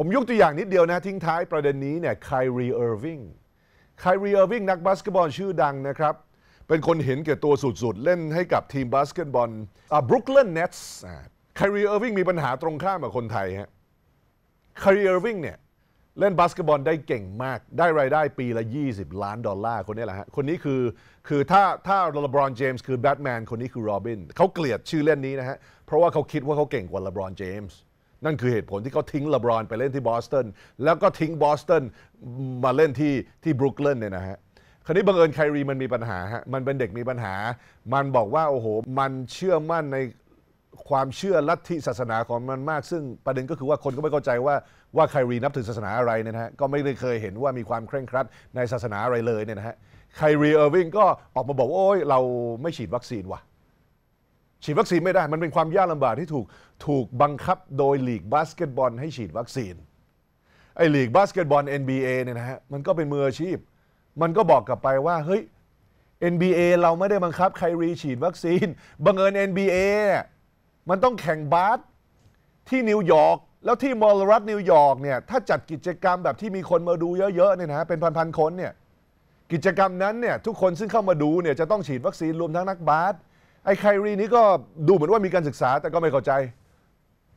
ผมยกตัวอย่างนิดเดียวนะทิ้งท้ายประเด็นนี้เนี่ยไคลีเออร์วิงไคลีเออร์วิงนักบาสเกตบอลชื่อดังนะครับ เป็นคนเห็นแก่ตัวสุดๆ เล่นให้กับทีมบาสเกตบอลอ่าบรุกลินเนตส์ไคลีเออร์วิงมีปัญหาตรงข้ามกับคนไทยฮะไคลีเออร์วิงเนี่ย เล่นบาสเกตบอลได้เก่งมากได้รายได้ปีละ 20 ล้านดอลลาร์คนนี้แหละฮะคนนี้คือ คือถ้าถ้าเลบรอนเจมส์คือแบทแมนคนนี้คือโรบินเขาเกลียดชื่อเล่นนี้นะฮะเพราะว่าเขาคิดว่าเขาเก่งกว่าเลบรอนเจมส์นั่นคือเหตุผลที่เขาทิ้งเลบรอนไปเล่นที่บอสตันแล้วก็ทิ้งบอสตันมาเล่นที่ที่บรุกลินเนี่ยนะฮะ คราวนี้บังเอิญไครีมันมีปัญหาฮะ มันเป็นเด็กมีปัญหา มันบอกว่าโอ้โห มันเชื่อมั่นในความเชื่อลัทธิศาสนาของมันมาก ซึ่ง ประเด็นก็คือว่าคนก็ไม่เข้าใจว่าว่าไครีนับถือศาสนาอะไรเนี่ยนะฮะ ก็ไม่ได้เคยเห็นว่ามีความเคร่งครัดในศาสนาอะไรเลยเนี่ยนะฮะ ไครีเออร์วิงก็ออกมาบอกว่าโอ้ย เราไม่ฉีดวัคซีนว่ะฉีดวัคซีนไม่ได้ มันเป็นความยากลำบากที่ถูก ถูกบังคับโดยลีกบาสเกตบอลให้ฉีดวัคซีน ไอ้ลีกบาสเกตบอล NBA เนี่ยนะฮะมันก็เป็นมืออาชีพ มันก็บอกกลับไปว่า เฮ้ย NBA เราไม่ได้บังคับใครรีฉีดวัคซีน บังเอิญ NBA มันต้องแข่งบาสที่นิวยอร์กแล้วที่มอลรัฐนิวยอร์กเนี่ยถ้าจัดกิจกรรมแบบที่มีคนมาดูเยอะๆเนี่ยนะเป็นพันๆคนเนี่ยกิจกรรมนั้นเนี่ยทุกคนซึ่งเข้ามาดูเนี่ยจะต้องฉีดวัคซีนรวมทั้งนักบาสไอ้ไครี นี้ก็ ดูเหมือนว่ามีการศึกษาแต่ก็ไม่เข้าใจ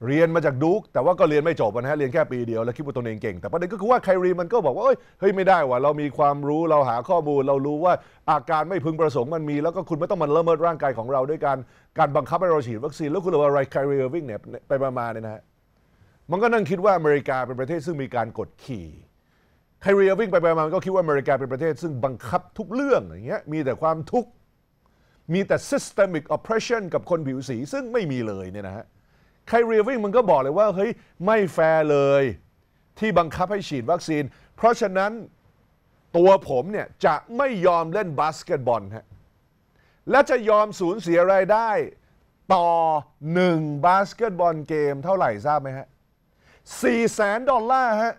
เรียนมาจากดูกแต่ว่าก็เรียนไม่จบนะฮะเรียนแค่ปีเดียว แล้วคิดว่าตัวเองเก่ง แต่ประเด็นก็คือว่าไครีมันก็บอกว่าเฮ้ยไม่ได้ว่ะเรามีความรู้เราหาข้อมูล เรารู้ว่าอาการไม่พึงประสงค์มันมีแล้วก็คุณไม่ต้องมันละเมิดร่างกายของเรา ด้วยการการบังคับให้เราฉีดวัคซีนแล้วคุณบอกว่าไรไครีวิ่งเนี่ยไปมาเนี่ยนะฮะมันก็นั่งคิดว่าอเมริกาเป็นประเทศซึ่งมีการกดขี่ไครีวิ่งไปไปมาก็คิดว่าอเมริกาเป็นประเทศ ซึ่งบังคับทุกเรื่องอย่างเงี้ยมีแต่ความทุกข์มีแต่ systemic oppression กับคนผิวสีซึ่งไม่มีเลยเนี่ยนะฮะไคลรวิงมันก็บอกเลยว่า เฮ้ย ไม่แฟร์เลยที่บังคับให้ฉีดวัคซีน เพราะฉะนั้นตัวผมเนี่ย จะไม่ยอมเล่นบาสเกตบอลฮะ และจะยอมสูญเสียรายได้ต่อ1บาสเกตบอลเกมเท่าไหร่ทราบไหมฮะสี่แสนดอลลาร์ฮะ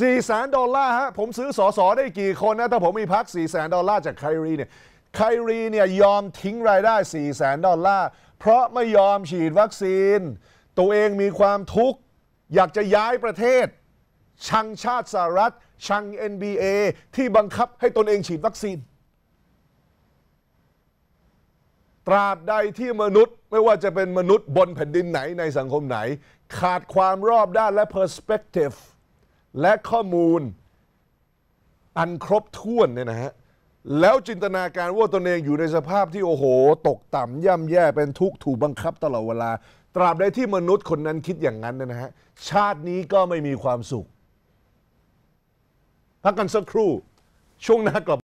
สี่แสนดอลลาร์ฮะ ผมซื้อสอสอได้กี่คนนะถ้าผมมีพักสี่แสนดอลลาร์จากไคลรีเนี่ยไครีเนี่ยยอมทิ้งรายได้ 4 0 0แสนดอลลาร์ เพราะไม่ยอมฉีดวัคซีน ตัวเองมีความทุกข์ อยากจะย้ายประเทศ ชังชาติสหรัฐ ชัง NBA ที่บังคับให้ตนเองฉีดวัคซีน ตราบใดที่มนุษย์ไม่ว่าจะเป็นมนุษย์บนแผ่นดินไหนในสังคมไหน ขาดความรอบด้านและ perspective และข้อมูล อันครบถ้วนเนี่ยนะฮะแล้วจินตนาการว่าตนเองอยู่ในสภาพที่ โอ้โห ตกต่ำย่ำแย่เป็นทุกข์ถูกบังคับตลอดเวลา ตราบใดที่มนุษย์คนนั้นคิดอย่างนั้นนะฮะ ชาตินี้ก็ไม่มีความสุขพักกันสักครู่ช่วงหน้ากลับ